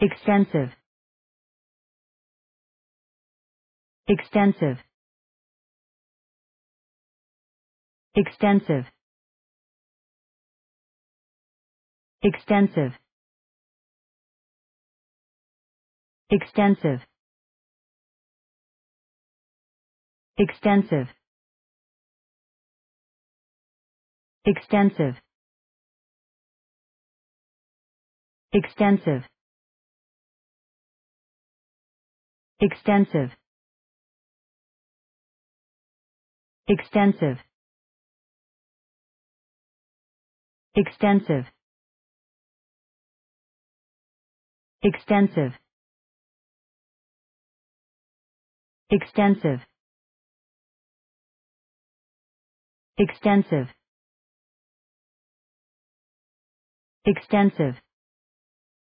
extensive extensive extensive extensive extensive extensive extensive extensive extensive extensive extensive extensive extensive extensive extensive